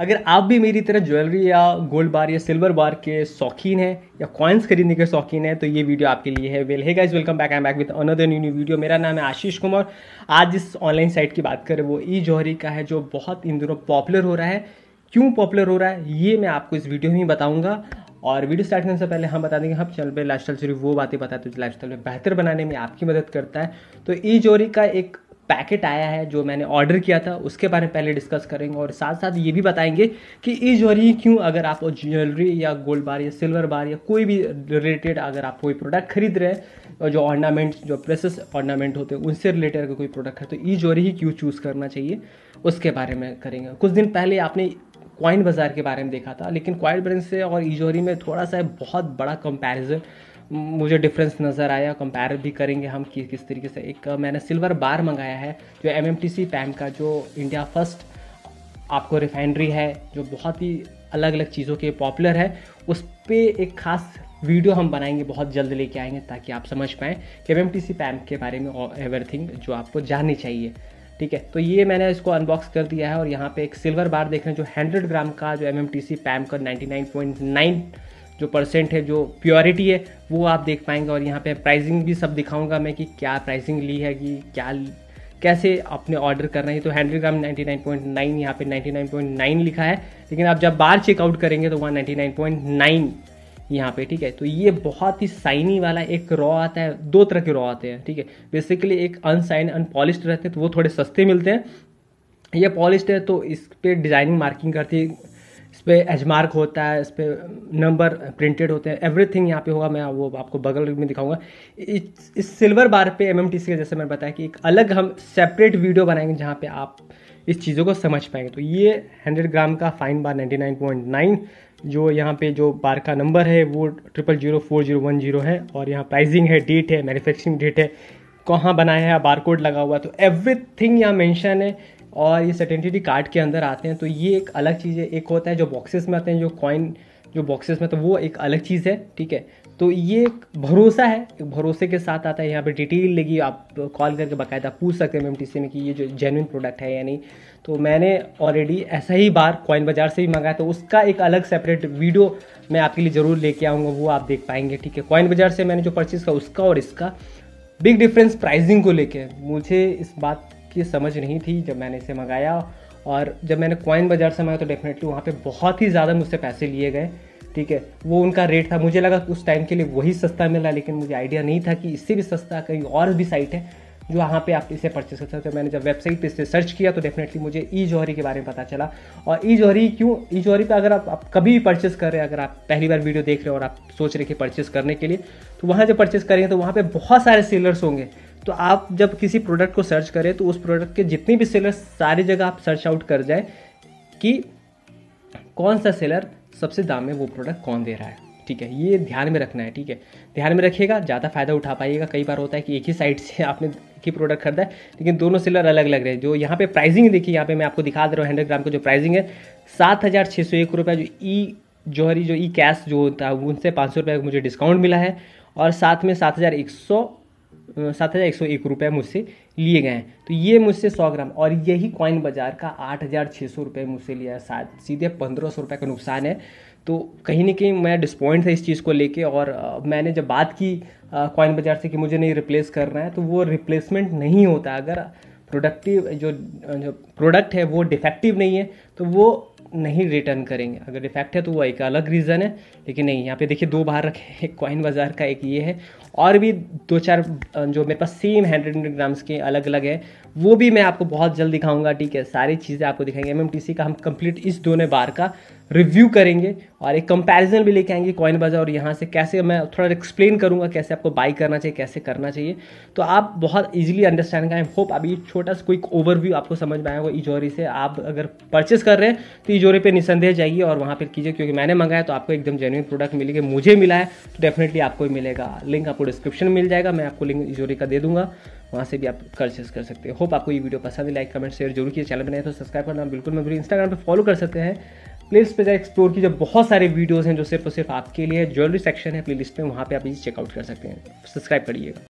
अगर आप भी मेरी तरह ज्वेलरी या गोल्ड बार या सिल्वर बार के शौकीन हैं या कॉइन्स खरीदने के शौकीन हैं तो ये वीडियो आपके लिए है वेल है is welcome back I back with another new new video मेरा नाम है आशीष कुमार आज इस ऑनलाइन साइट की बात करें वो ई जौहरी का है जो बहुत इन दिनों पॉपुलर हो रहा है क्यों पॉपुलर हो रहा है ये मैं आपको इस वीडियो में बताऊँगा और वीडियो स्टार्ट करने से पहले हम बता देंगे हम चैनल पर लाइफ स्टाइल वो बातें बताते हैं जो लाइफ में बेहतर बनाने में आपकी मदद करता है तो ई जौहरी का एक पैकेट आया है जो मैंने ऑर्डर किया था उसके बारे में पहले डिस्कस करेंगे और साथ साथ ये भी बताएंगे कि ई ज्वेलरी क्यों अगर आप ज्वेलरी या गोल्ड बार या सिल्वर बार या कोई भी रिलेटेड अगर आप कोई प्रोडक्ट खरीद रहे हैं और जो ऑर्नामेंट्स जो प्रेसेस ऑर्नामेंट होते हैं उनसे रिलेटेड अगर कोई प्रोडक्ट है तो ई ज्वेलरी ही क्यों चूज़ करना चाहिए उसके बारे में करेंगे कुछ दिन पहले आपने क्वाइन बाज़ार के बारे में देखा था लेकिन क्वाइन ब्रेंस से और ईजोरी में थोड़ा सा बहुत बड़ा कंपैरिजन मुझे डिफरेंस नज़र आया कंपेयर भी करेंगे हम कि किस तरीके से एक मैंने सिल्वर बार मंगाया है जो M M T C PAMP का जो इंडिया फर्स्ट आपको रिफाइनरी है जो बहुत ही अलग अलग चीज़ों के पॉपुलर है उस पर एक खास वीडियो हम बनाएंगे बहुत जल्द लेके आएंगे ताकि आप समझ पाएँ कि M M T C PAMP के बारे में एवरीथिंग जो आपको जाननी चाहिए ठीक है तो ये मैंने इसको अनबॉक्स कर दिया है और यहाँ पे एक सिल्वर बार देख रहे हैं जो 100 ग्राम का जो M M T C PAMP का नाइन जो परसेंट है जो प्योरिटी है वो आप देख पाएंगे और यहाँ पे प्राइसिंग भी सब दिखाऊंगा मैं कि क्या प्राइसिंग ली है कि क्या कैसे आपने ऑर्डर करना है तो हंड्रेड ग्राम नाइन यहाँ पे नाइन लिखा है लेकिन आप जब बाहर चेकआउट करेंगे तो वहाँ नाइन यहाँ पे ठीक है तो ये बहुत ही साइनी वाला एक रॉ आता है दो तरह के रॉ आते हैं ठीक है बेसिकली एक अनसाइन अनपॉलिश्ड रहते हैं तो वो थोड़े सस्ते मिलते हैं ये पॉलिश्ड है तो इस पर डिज़ाइनिंग मार्किंग करती है इस पर एजमार्क होता है इस पर नंबर प्रिंटेड होते हैं एवरीथिंग यहाँ पे होगा मैं वो आपको बगल में दिखाऊंगा इस, इस सिल्वर बार पे एम के जैसे मैंने बताया कि एक अलग हम सेपरेट वीडियो बनाएंगे जहाँ पे आप इस चीज़ों को समझ पाएंगे तो ये 100 ग्राम का फाइन बार 99.9 जो यहाँ पे जो बार का नंबर है वो triple zero four zero one zero है और यहाँ प्राइसिंग है डेट है मैन्युफैक्चरिंग डेट है कहाँ बनाया है बार कोड लगा हुआ है तो एवरीथिंग यहाँ मेंशन है और ये सर्टेनिटी कार्ड के अंदर आते हैं तो ये एक अलग चीज़ है एक होता है जो बॉक्सेस में आते हैं जो कॉइन जो बॉक्सेस में तो वो एक अलग चीज़ है ठीक है तो ये एक भरोसा है एक भरोसे के साथ आता है यहाँ पे डिटेल लेगी आप कॉल करके बाकायदा पूछ सकते हैं एम में कि ये जो जेनुइन प्रोडक्ट है या नहीं तो मैंने ऑलरेडी ऐसा ही बार कॉइन बाज़ार से भी मंगाया तो उसका एक अलग सेपरेट वीडियो मैं आपके लिए ज़रूर लेके आऊँगा वो आप देख पाएंगे ठीक है कॉइन बाज़ार से मैंने जो परचेज़ किया उसका और इसका बिग डिफरेंस प्राइजिंग को लेके मुझे इस बात की समझ नहीं थी जब मैंने इसे मंगाया और जब मैंने कॉइन बाज़ार से मंगाया तो डेफिनेटली वहाँ पर बहुत ही ज़्यादा मुझसे पैसे लिए गए ठीक है वो उनका रेट था मुझे लगा उस टाइम के लिए वही सस्ता मिला लेकिन मुझे आइडिया नहीं था कि इससे भी सस्ता कहीं और भी साइट है जो वहाँ पे आप इसे परचेस कर सकते हो मैंने जब वेबसाइट पे इसे सर्च किया तो डेफिनेटली मुझे ई जौहरी के बारे में पता चला और ई जौहरी क्यों ई जौहरी पे अगर आप, आप कभी भी परचेस कर रहे हैं अगर आप पहली बार वीडियो देख रहे हो और आप सोच रहे कि परचेस करने के लिए तो वहाँ जब परचेस करेंगे तो वहाँ पर बहुत सारे सेलर्स होंगे तो आप जब किसी प्रोडक्ट को सर्च करें तो उस प्रोडक्ट के जितनी भी सेलर सारी जगह आप सर्च आउट कर जाए कि कौन सा सेलर सबसे दाम में वो प्रोडक्ट कौन दे रहा है ठीक है ये ध्यान में रखना है ठीक है ध्यान में रखिएगा ज़्यादा फ़ायदा उठा पाइएगा कई बार होता है कि एक ही साइट से आपने एक ही प्रोडक्ट खरीदा है लेकिन दोनों सेलर अलग अलग रहे जो यहाँ पे प्राइसिंग देखिए यहाँ पे मैं आपको दिखा दे रहा हूँ हंड्रेड ग्राम का जो प्राइसिंग है सात हज़ार छः सौ एक रुपये जो ई जोहरी जो ई कैश जो होता है उनसे पाँच सौ रुपये मुझे डिस्काउंट मिला है और साथ में सात हज़ार एक सौ सात हज़ार एक सौ एक रुपये मुझसे लिए गए हैं तो ये मुझसे सौ ग्राम और यही कॉइन बाज़ार का आठ हज़ार छः सौ रुपये मुझसे लिया है साथ सीधे पंद्रह सौ रुपये का नुकसान है तो कहीं ना कहीं मैं डिसपॉइंट था इस चीज़ को लेके और मैंने जब बात की कॉइन बाज़ार से कि मुझे नहीं रिप्लेस करना है तो वो रिप्लेसमेंट नहीं होता अगर प्रोडक्टिव जो जो प्रोडक्ट है वो डिफेक्टिव नहीं है तो वो नहीं रिटर्न करेंगे अगर डिफेक्ट है तो वो एक अलग रीज़न है लेकिन नहीं यहाँ पे देखिए दो बाहर रखे एक कॉइन बाज़ार का एक ये है और भी दो चार जो मेरे पास सेम हंड्रेड हंड्रेड ग्राम्स के अलग अलग है वो भी मैं आपको बहुत जल्द दिखाऊंगा ठीक है सारी चीज़ें आपको दिखाएंगे एम का हम कंप्लीट इस दोनों बार का रिव्यू करेंगे और एक कंपैरिजन भी लेके आएंगे कॉइन बाजार और यहाँ से कैसे मैं थोड़ा एक्सप्लेन करूँगा कैसे आपको बाई करना चाहिए कैसे करना चाहिए तो आप बहुत इजीली अंडरस्टैंड करें होप अभी छोटा सा क्विक ओवरव्यू आपको समझ में आएगा इजोरी से आप अगर परचेस कर रहे हैं तो इजोरी पर निसंदेह जाइए और वहाँ पर कीजिए क्योंकि मैंने मंगाया तो आपको एकदम जेन्यून प्रोडक्ट मिलेगी मुझे मिला है तो डेफिनेटली आपको ही मिलेगा लिंक आपको डिस्क्रिप्शन मिल जाएगा मैं आपको लिंक इजोरी का दे दूँगा वहाँ से भी आप परचेस कर सकते हैं होप आपको ये वीडियो पसंद है लाइक कमेंट शेयर जरूर किया चैनल बनाए तो सब्सक्राइब करना बिल्कुल मैं इंस्टाग्राम पर फॉलो कर सकते हैं प्लेलिस्ट पे जाए एक्सप्लोर की जब बहुत सारे वीडियोस हैं जो सिर्फ और सिर्फ आपके लिए ज्वेलरी सेक्शन है प्लेलिस्ट में वहाँ पे आप चेकआउट कर सकते हैं सब्सक्राइब करिएगा